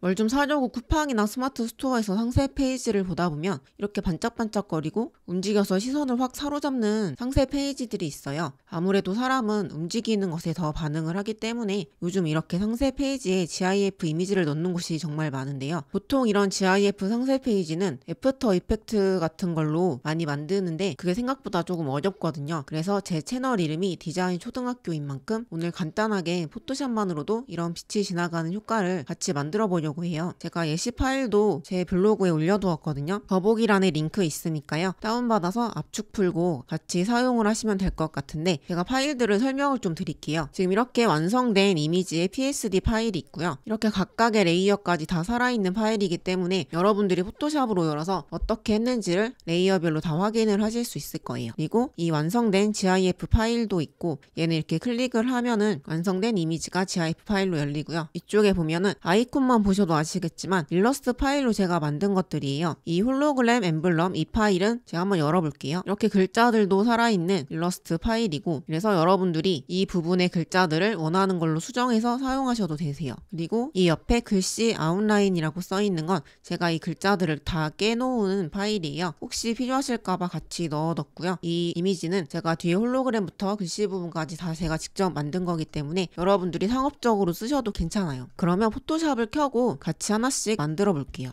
뭘 좀 사려고 쿠팡이나 스마트 스토어에서 상세 페이지를 보다 보면 이렇게 반짝반짝거리고 움직여서 시선을 확 사로잡는 상세 페이지들이 있어요. 아무래도 사람은 움직이는 것에 더 반응을 하기 때문에 요즘 이렇게 상세 페이지에 GIF 이미지를 넣는 곳이 정말 많은데요. 보통 이런 GIF 상세 페이지는 애프터 이펙트 같은 걸로 많이 만드는데 그게 생각보다 조금 어렵거든요. 그래서 제 채널 이름이 디자인 초등학교인 만큼 오늘 간단하게 포토샵만으로도 이런 빛이 지나가는 효과를 같이 만들어 보려고 보려고 해요. 제가 예시 파일도 제 블로그에 올려두었거든요. 더보기란에 링크 있으니까요. 다운받아서 압축 풀고 같이 사용을 하시면 될 것 같은데 제가 파일들을 설명을 좀 드릴게요. 지금 이렇게 완성된 이미지의 PSD 파일이 있고요. 이렇게 각각의 레이어까지 다 살아있는 파일이기 때문에 여러분들이 포토샵으로 열어서 어떻게 했는지를 레이어별로 다 확인을 하실 수 있을 거예요. 그리고 이 완성된 GIF 파일도 있고 얘는 이렇게 클릭을 하면은 완성된 이미지가 GIF 파일로 열리고요. 이쪽에 보면은 아이콘만 보시면 보셔도 아시겠지만 일러스트 파일로 제가 만든 것들이에요. 이 홀로그램 엠블럼 이 파일은 제가 한번 열어볼게요. 이렇게 글자들도 살아있는 일러스트 파일이고 그래서 여러분들이 이 부분의 글자들을 원하는 걸로 수정해서 사용하셔도 되세요. 그리고 이 옆에 글씨 아웃라인이라고 써있는 건 제가 이 글자들을 다 깨놓은 파일이에요. 혹시 필요하실까봐 같이 넣어뒀고요. 이 이미지는 제가 뒤에 홀로그램부터 글씨 부분까지 다 제가 직접 만든 거기 때문에 여러분들이 상업적으로 쓰셔도 괜찮아요. 그러면 포토샵을 켜고 같이 하나씩 만들어 볼게요.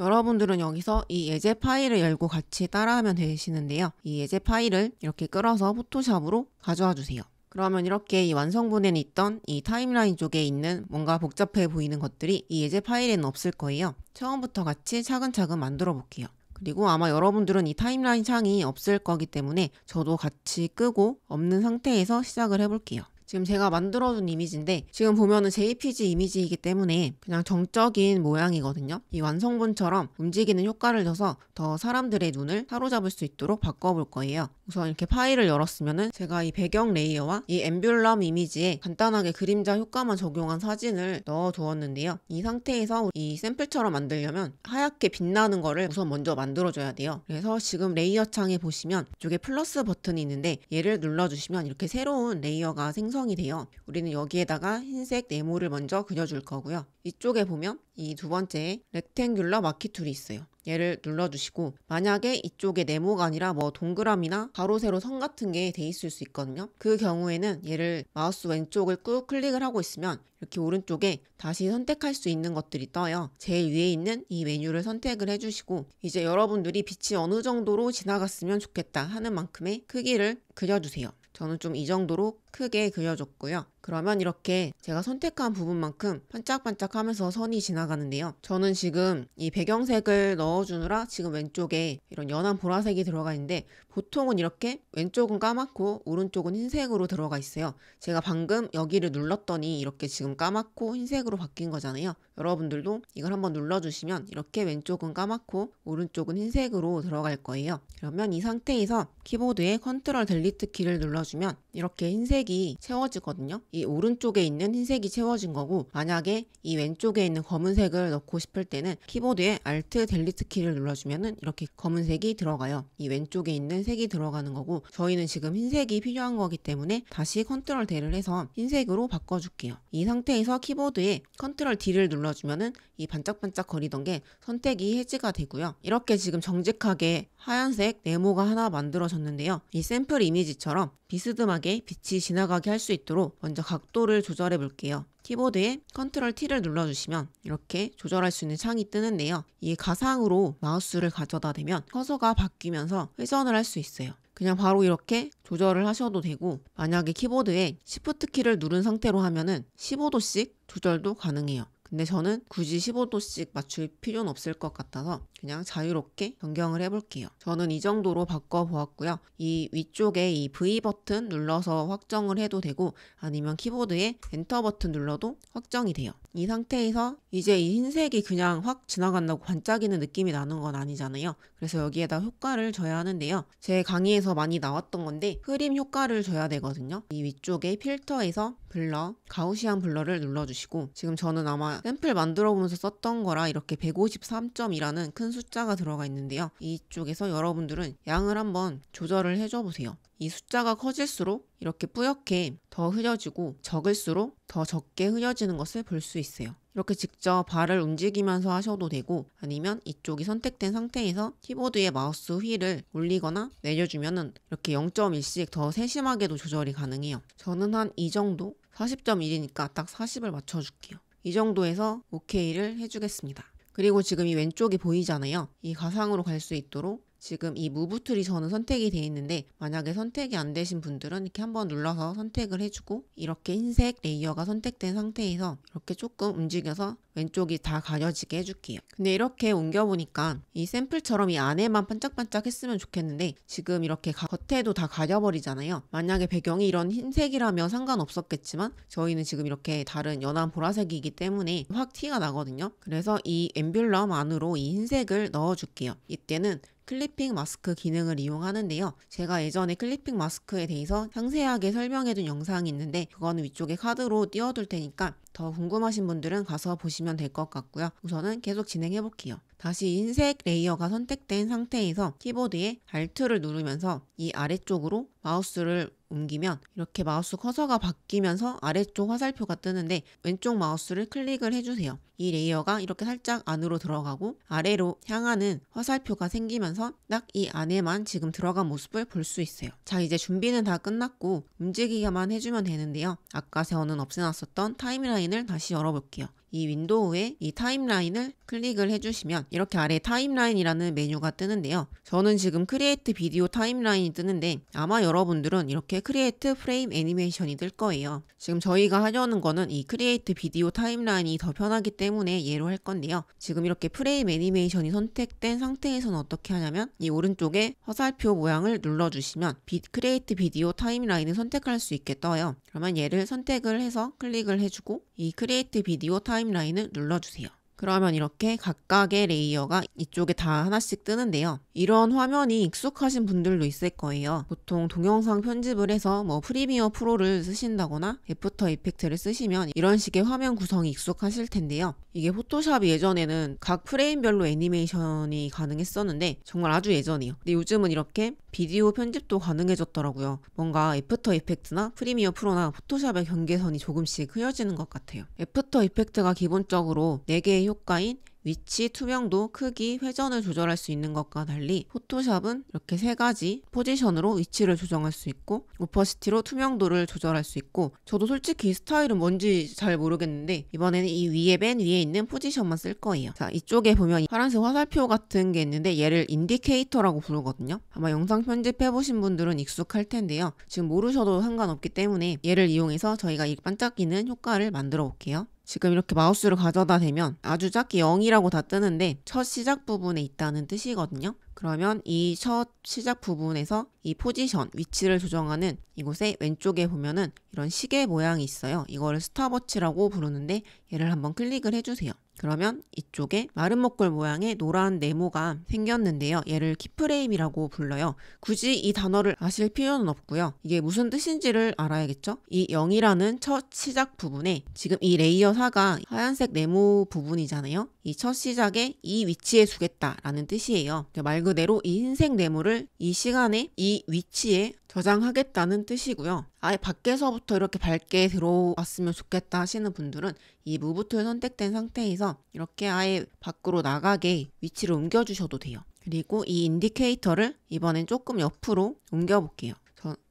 여러분들은 여기서 이 예제 파일을 열고 같이 따라하면 되시는데요. 이 예제 파일을 이렇게 끌어서 포토샵으로 가져와 주세요. 그러면 이렇게 이 완성본에는 있던 이 타임라인 쪽에 있는 뭔가 복잡해 보이는 것들이 이 예제 파일에는 없을 거예요. 처음부터 같이 차근차근 만들어 볼게요. 그리고 아마 여러분들은 이 타임라인 창이 없을 거기 때문에 저도 같이 끄고 없는 상태에서 시작을 해볼게요. 지금 제가 만들어둔 이미지인데 지금 보면은 JPG 이미지이기 때문에 그냥 정적인 모양이거든요. 이 완성본처럼 움직이는 효과를 줘서 더 사람들의 눈을 사로잡을 수 있도록 바꿔볼 거예요. 우선 이렇게 파일을 열었으면은 제가 이 배경 레이어와 이 엠뷸럼 이미지에 간단하게 그림자 효과만 적용한 사진을 넣어 두었는데요. 이 상태에서 이 샘플처럼 만들려면 하얗게 빛나는 거를 우선 먼저 만들어줘야 돼요. 그래서 지금 레이어 창에 보시면 이쪽에 플러스 버튼이 있는데 얘를 눌러주시면 이렇게 새로운 레이어가 생성 형성이 돼요. 우리는 여기에다가 흰색 네모를 먼저 그려줄 거고요. 이쪽에 보면 이 두 번째 렉탱귤러 마키 툴이 있어요. 얘를 눌러주시고 만약에 이쪽에 네모가 아니라 뭐 동그라미나 가로세로 선 같은 게 돼 있을 수 있거든요. 그 경우에는 얘를 마우스 왼쪽을 꾹 클릭을 하고 있으면 이렇게 오른쪽에 다시 선택할 수 있는 것들이 떠요. 제일 위에 있는 이 메뉴를 선택을 해주시고 이제 여러분들이 빛이 어느 정도로 지나갔으면 좋겠다 하는 만큼의 크기를 그려주세요. 저는 좀 이 정도로 크게 그려줬고요. 그러면 이렇게 제가 선택한 부분만큼 반짝반짝 하면서 선이 지나가는데요. 저는 지금 이 배경색을 넣어주느라 지금 왼쪽에 이런 연한 보라색이 들어가 있는데 보통은 이렇게 왼쪽은 까맣고 오른쪽은 흰색으로 들어가 있어요. 제가 방금 여기를 눌렀더니 이렇게 지금 까맣고 흰색으로 바뀐 거잖아요. 여러분들도 이걸 한번 눌러주시면 이렇게 왼쪽은 까맣고 오른쪽은 흰색으로 들어갈 거예요. 그러면 이 상태에서 키보드에 컨트롤 델리트 키를 눌러주면 이렇게 흰색 흰색이 채워지거든요. 이 오른쪽에 있는 흰색이 채워진 거고 만약에 이 왼쪽에 있는 검은색을 넣고 싶을 때는 키보드에 Alt Delete 키를 눌러주면은 이렇게 검은색이 들어가요. 이 왼쪽에 있는 색이 들어가는 거고 저희는 지금 흰색이 필요한 거기 때문에 다시 Ctrl D를 해서 흰색으로 바꿔줄게요. 이 상태에서 키보드에 Ctrl D를 눌러주면은 이 반짝반짝 거리던 게 선택이 해지가 되고요. 이렇게 지금 정직하게 하얀색 네모가 하나 만들어졌는데요. 이 샘플 이미지처럼 비스듬하게 빛이 지나가게 할 수 있도록 먼저 각도를 조절해 볼게요. 키보드에 컨트롤 T를 눌러주시면 이렇게 조절할 수 있는 창이 뜨는데요. 이 가상으로 마우스를 가져다 대면 커서가 바뀌면서 회전을 할 수 있어요. 그냥 바로 이렇게 조절을 하셔도 되고 만약에 키보드에 Shift 키를 누른 상태로 하면은 15도씩 조절도 가능해요. 근데 저는 굳이 15도씩 맞출 필요는 없을 것 같아서 그냥 자유롭게 변경을 해볼게요. 저는 이 정도로 바꿔보았고요. 이 위쪽에 이 V 버튼 눌러서 확정을 해도 되고 아니면 키보드에 엔터 버튼 눌러도 확정이 돼요. 이 상태에서 이제 이 흰색이 그냥 확 지나간다고 반짝이는 느낌이 나는 건 아니잖아요. 그래서 여기에다 효과를 줘야 하는데요. 제 강의에서 많이 나왔던 건데 흐림 효과를 줘야 되거든요. 이 위쪽에 필터에서 블러, 가우시안 블러를 눌러주시고 지금 저는 아마 샘플 만들어 보면서 썼던 거라 이렇게 153점이라는 큰 숫자가 들어가 있는데요. 이쪽에서 여러분들은 양을 한번 조절을 해 줘 보세요. 이 숫자가 커질수록 이렇게 뿌옇게 더 흐려지고 적을수록 더 적게 흐려지는 것을 볼 수 있어요. 이렇게 직접 발을 움직이면서 하셔도 되고 아니면 이쪽이 선택된 상태에서 키보드의 마우스 휠을 올리거나 내려주면은 이렇게 0.1씩 더 세심하게도 조절이 가능해요. 저는 한 이 정도? 40.1이니까 딱 40을 맞춰줄게요. 이 정도에서 OK를 해주겠습니다. 그리고 지금 이 왼쪽이 보이잖아요. 이 가상으로 갈 수 있도록 지금 이 무브 툴이 저는 선택이 되어 있는데 만약에 선택이 안 되신 분들은 이렇게 한번 눌러서 선택을 해주고 이렇게 흰색 레이어가 선택된 상태에서 이렇게 조금 움직여서 왼쪽이 다 가려지게 해줄게요. 근데 이렇게 옮겨보니까 이 샘플처럼 이 안에만 반짝반짝 했으면 좋겠는데 지금 이렇게 겉에도 다 가려버리잖아요. 만약에 배경이 이런 흰색이라면 상관없었겠지만 저희는 지금 이렇게 다른 연한 보라색이기 때문에 확 티가 나거든요. 그래서 이 엠뷸럼 안으로 이 흰색을 넣어줄게요. 이때는 클리핑 마스크 기능을 이용하는데요. 제가 예전에 클리핑 마스크에 대해서 상세하게 설명해둔 영상이 있는데 그거는 위쪽에 카드로 띄워둘 테니까 더 궁금하신 분들은 가서 보시면 될 것 같고요. 우선은 계속 진행해 볼게요. 다시 흰색 레이어가 선택된 상태에서 키보드에 Alt를 누르면서 이 아래쪽으로 마우스를 옮기면 이렇게 마우스 커서가 바뀌면서 아래쪽 화살표가 뜨는데 왼쪽 마우스를 클릭을 해주세요. 이 레이어가 이렇게 살짝 안으로 들어가고 아래로 향하는 화살표가 생기면서 딱 이 안에만 지금 들어간 모습을 볼 수 있어요. 자 이제 준비는 다 끝났고 움직이기만 해주면 되는데요. 아까 저는 없애놨었던 타임라인을 다시 열어볼게요. 이 윈도우에 이 타임라인을 클릭을 해주시면 이렇게 아래 타임라인이라는 메뉴가 뜨는데요. 저는 지금 크리에이트 비디오 타임라인이 뜨는데 아마 여러분들은 이렇게 크리에이트 프레임 애니메이션이 뜰 거예요. 지금 저희가 하려는 거는 이 크리에이트 비디오 타임라인이 더 편하기 때문에 때문에 예로 할 건데요. 지금 이렇게 프레임 애니메이션이 선택된 상태에서는 어떻게 하냐면 이 오른쪽에 화살표 모양을 눌러주시면 비, 크에이트 비디오 타임라인을 선택할 수 있게 떠요. 그러면 얘를 선택을 해서 클릭을 해주고 이 크리에이트 비디오 타임라인을 눌러주세요. 그러면 이렇게 각각의 레이어가 이쪽에 다 하나씩 뜨는데요. 이런 화면이 익숙하신 분들도 있을 거예요. 보통 동영상 편집을 해서 뭐 프리미어 프로를 쓰신다거나 애프터 이펙트를 쓰시면 이런 식의 화면 구성이 익숙하실 텐데요. 이게 포토샵이 예전에는 각 프레임별로 애니메이션이 가능했었는데 정말 아주 예전이에요. 근데 요즘은 이렇게 비디오 편집도 가능해졌더라고요. 뭔가 애프터 이펙트나 프리미어 프로나 포토샵의 경계선이 조금씩 흐려지는 것 같아요. 애프터 이펙트가 기본적으로 4개의 효과인 위치, 투명도, 크기, 회전을 조절할 수 있는 것과 달리 포토샵은 이렇게 세 가지 포지션으로 위치를 조정할 수 있고 오퍼시티로 투명도를 조절할 수 있고 저도 솔직히 스타일은 뭔지 잘 모르겠는데 이번에는 이 위에 맨 위에 있는 포지션만 쓸 거예요. 자 이쪽에 보면 파란색 화살표 같은 게 있는데 얘를 인디케이터라고 부르거든요. 아마 영상 편집해보신 분들은 익숙할 텐데요. 지금 모르셔도 상관없기 때문에 얘를 이용해서 저희가 이 반짝이는 효과를 만들어 볼게요. 지금 이렇게 마우스를 가져다 대면 아주 작게 0이라고 다 뜨는데 첫 시작 부분에 있다는 뜻이거든요. 그러면 이 첫 시작 부분에서 이 포지션, 위치를 조정하는 이곳에 왼쪽에 보면은 이런 시계 모양이 있어요. 이거를 스탑워치라고 부르는데 얘를 한번 클릭을 해주세요. 그러면 이쪽에 마른 목걸 모양의 노란 네모가 생겼는데요. 얘를 키프레임이라고 불러요. 굳이 이 단어를 아실 필요는 없고요. 이게 무슨 뜻인지를 알아야겠죠? 이 0이라는 첫 시작 부분에 지금 이 레이어 4가 하얀색 네모 부분이잖아요. 이 첫 시작에 이 위치에 두겠다라는 뜻이에요. 그러니까 말 그대로 이 흰색 네모를 이 시간에 이 위치에 저장하겠다는 뜻이고요. 아예 밖에서부터 이렇게 밝게 들어왔으면 좋겠다 하시는 분들은 이 무브툴 선택된 상태에서 이렇게 아예 밖으로 나가게 위치를 옮겨주셔도 돼요. 그리고 이 인디케이터를 이번엔 조금 옆으로 옮겨볼게요.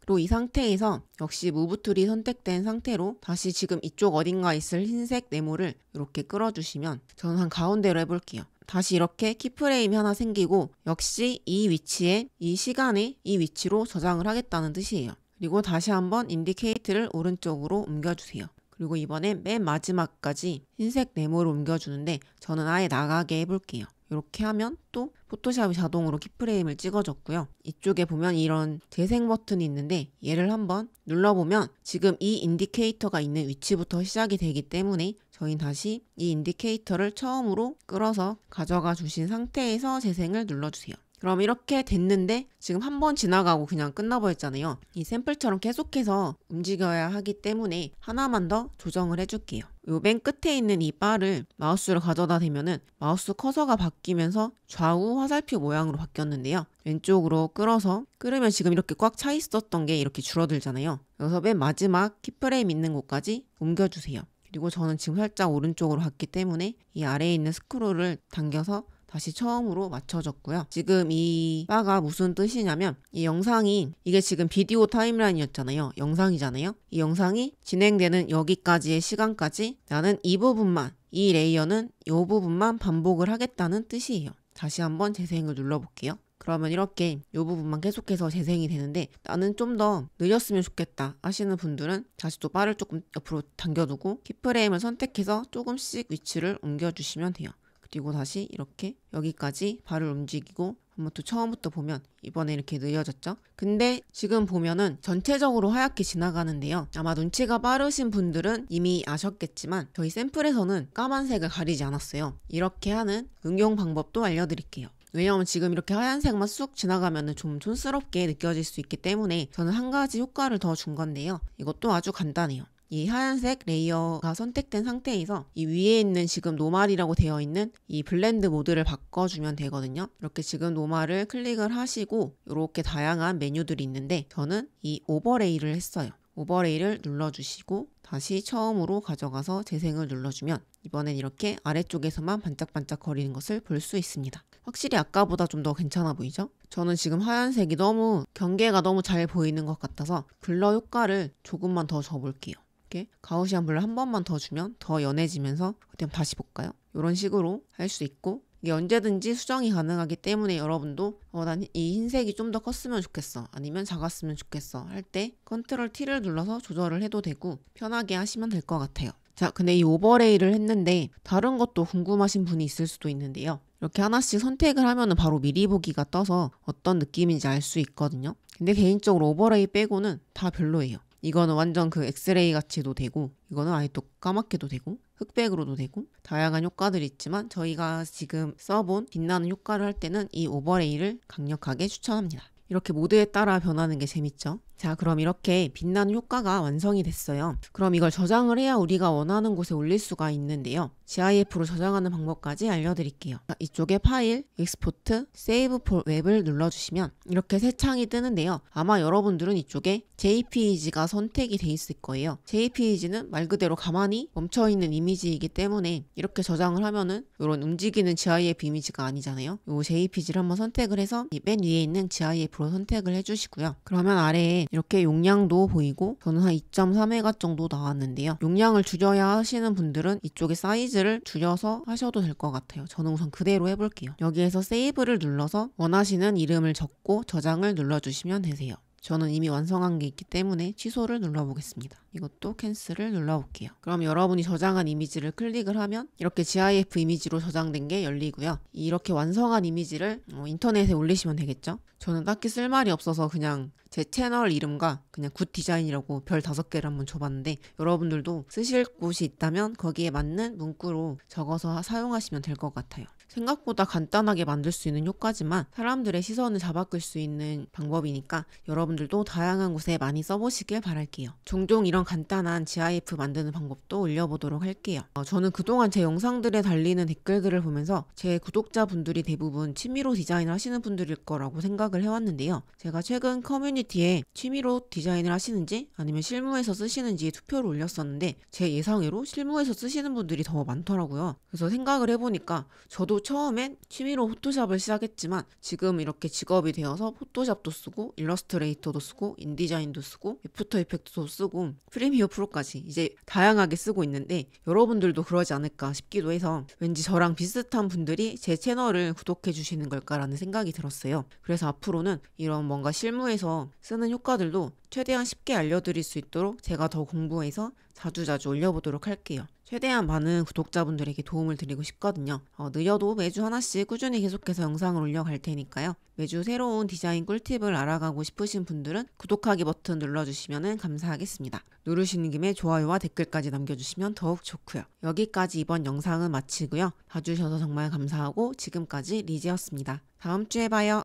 그리고 이 상태에서 역시 무브툴이 선택된 상태로 다시 지금 이쪽 어딘가 있을 흰색 네모를 이렇게 끌어주시면 저는 한 가운데로 해볼게요. 다시 이렇게 키프레임이 하나 생기고 역시 이 위치에 이 시간에 이 위치로 저장을 하겠다는 뜻이에요. 그리고 다시 한번 인디케이트를 오른쪽으로 옮겨주세요. 그리고 이번엔 맨 마지막까지 흰색 네모로 옮겨주는데 저는 아예 나가게 해볼게요. 이렇게 하면 또 포토샵이 자동으로 키프레임을 찍어줬고요. 이쪽에 보면 이런 재생 버튼이 있는데 얘를 한번 눌러보면 지금 이 인디케이터가 있는 위치부터 시작이 되기 때문에 저희 다시 이 인디케이터를 처음으로 끌어서 가져가 주신 상태에서 재생을 눌러주세요. 그럼 이렇게 됐는데 지금 한 번 지나가고 그냥 끝나버렸잖아요. 이 샘플처럼 계속해서 움직여야 하기 때문에 하나만 더 조정을 해줄게요. 요 맨 끝에 있는 이 바를 마우스를 가져다 대면은 마우스 커서가 바뀌면서 좌우 화살표 모양으로 바뀌었는데요. 왼쪽으로 끌어서 끌으면 지금 이렇게 꽉 차 있었던 게 이렇게 줄어들잖아요. 그래서 맨 마지막 키프레임 있는 곳까지 옮겨주세요. 그리고 저는 지금 살짝 오른쪽으로 갔기 때문에 이 아래에 있는 스크롤을 당겨서 다시 처음으로 맞춰졌고요. 지금 이 바가 무슨 뜻이냐면 이 영상이 이게 지금 비디오 타임라인이었잖아요. 영상이잖아요. 이 영상이 진행되는 여기까지의 시간까지 나는 이 부분만 이 레이어는 이 부분만 반복을 하겠다는 뜻이에요. 다시 한번 재생을 눌러볼게요. 그러면 이렇게 이 부분만 계속해서 재생이 되는데 나는 좀 더 느렸으면 좋겠다 하시는 분들은 다시 또 바를 조금 옆으로 당겨두고 키프레임을 선택해서 조금씩 위치를 옮겨주시면 돼요. 그리고 다시 이렇게 여기까지 발을 움직이고 한번 또 처음부터 보면 이번에 이렇게 느려졌죠? 근데 지금 보면은 전체적으로 하얗게 지나가는데요. 아마 눈치가 빠르신 분들은 이미 아셨겠지만 저희 샘플에서는 까만색을 가리지 않았어요. 이렇게 하는 응용 방법도 알려드릴게요. 왜냐하면 지금 이렇게 하얀색만 쑥 지나가면 좀 촌스럽게 느껴질 수 있기 때문에 저는 한 가지 효과를 더 준 건데요. 이것도 아주 간단해요. 이 하얀색 레이어가 선택된 상태에서 이 위에 있는 지금 노말이라고 되어 있는 이 블렌드 모드를 바꿔주면 되거든요. 이렇게 지금 노말을 클릭을 하시고 이렇게 다양한 메뉴들이 있는데 저는 이 오버레이를 했어요. 오버레이를 눌러주시고 다시 처음으로 가져가서 재생을 눌러주면 이번엔 이렇게 아래쪽에서만 반짝반짝 거리는 것을 볼 수 있습니다. 확실히 아까보다 좀 더 괜찮아 보이죠? 저는 지금 하얀색이 너무 경계가 너무 잘 보이는 것 같아서 블러 효과를 조금만 더 줘볼게요. 이렇게 가우시안 블러 한 번만 더 주면 더 연해지면서 그때 다시 볼까요? 이런 식으로 할 수 있고 이게 언제든지 수정이 가능하기 때문에 여러분도 어, 난이 흰색이 좀 더 컸으면 좋겠어 아니면 작았으면 좋겠어 할 때 컨트롤 T를 눌러서 조절을 해도 되고 편하게 하시면 될 것 같아요. 자 근데 이 오버레이를 했는데 다른 것도 궁금하신 분이 있을 수도 있는데요. 이렇게 하나씩 선택을 하면은 바로 미리 보기가 떠서 어떤 느낌인지 알 수 있거든요. 근데 개인적으로 오버레이 빼고는 다 별로예요. 이거는 완전 그 엑스레이 같이도 되고 이거는 아예 또 까맣게도 되고 흑백으로도 되고 다양한 효과들이 있지만 저희가 지금 써본 빛나는 효과를 할 때는 이 오버레이를 강력하게 추천합니다. 이렇게 모드에 따라 변하는 게 재밌죠. 자, 그럼 이렇게 빛나는 효과가 완성이 됐어요. 그럼 이걸 저장을 해야 우리가 원하는 곳에 올릴 수가 있는데요. GIF로 저장하는 방법까지 알려드릴게요. 이쪽에 파일, 익스포트 세이브 폴 웹을 눌러주시면 이렇게 새 창이 뜨는데요. 아마 여러분들은 이쪽에 JPEG가 선택이 돼 있을 거예요. JPEG는 말 그대로 가만히 멈춰있는 이미지이기 때문에 이렇게 저장을 하면은 이런 움직이는 GIF 이미지가 아니잖아요. 요 JPEG를 한번 선택을 해서 맨 위에 있는 GIF로 선택을 해주시고요. 그러면 아래에 이렇게 용량도 보이고 저는 한 2.3회가 정도 나왔는데요. 용량을 줄여야 하시는 분들은 이쪽에 사이즈를 줄여서 하셔도 될 것 같아요. 저는 우선 그대로 해볼게요. 여기에서 세이브를 눌러서 원하시는 이름을 적고 저장을 눌러주시면 되세요. 저는 이미 완성한 게 있기 때문에 취소를 눌러보겠습니다. 이것도 캔슬을 눌러올게요. 그럼 여러분이 저장한 이미지를 클릭을 하면 이렇게 GIF 이미지로 저장된 게 열리고요. 이렇게 완성한 이미지를 어, 인터넷에 올리시면 되겠죠. 저는 딱히 쓸 말이 없어서 그냥 제 채널 이름과 그냥 굿 디자인이라고 별 다섯 개를 한번 줘봤는데 여러분들도 쓰실 곳이 있다면 거기에 맞는 문구로 적어서 사용하시면 될 것 같아요. 생각보다 간단하게 만들 수 있는 효과지만 사람들의 시선을 잡아끌 수 있는 방법이니까 여러분들도 다양한 곳에 많이 써보시길 바랄게요. 종종 이런 이런 간단한 GIF 만드는 방법도 올려보도록 할게요. 어, 저는 그동안 제 영상들에 달리는 댓글들을 보면서 제 구독자분들이 대부분 취미로 디자인을 하시는 분들일 거라고 생각을 해왔는데요. 제가 최근 커뮤니티에 취미로 디자인을 하시는지 아니면 실무에서 쓰시는지 투표를 올렸었는데 제 예상외로 실무에서 쓰시는 분들이 더 많더라고요. 그래서 생각을 해보니까 저도 처음엔 취미로 포토샵을 시작했지만 지금 이렇게 직업이 되어서 포토샵도 쓰고 일러스트레이터도 쓰고 인디자인도 쓰고 애프터 이펙트도 쓰고 프리미어 프로까지 이제 다양하게 쓰고 있는데 여러분들도 그러지 않을까 싶기도 해서 왠지 저랑 비슷한 분들이 제 채널을 구독해 주시는 걸까라는 생각이 들었어요. 그래서 앞으로는 이런 뭔가 실무에서 쓰는 효과들도 최대한 쉽게 알려드릴 수 있도록 제가 더 공부해서 자주자주 올려보도록 할게요. 최대한 많은 구독자분들에게 도움을 드리고 싶거든요. 어, 느려도 매주 하나씩 꾸준히 계속해서 영상을 올려갈 테니까요. 매주 새로운 디자인 꿀팁을 알아가고 싶으신 분들은 구독하기 버튼 눌러주시면 감사하겠습니다. 누르시는 김에 좋아요와 댓글까지 남겨주시면 더욱 좋고요. 여기까지 이번 영상은 마치고요. 봐주셔서 정말 감사하고 지금까지 리지였습니다. 다음 주에 봐요.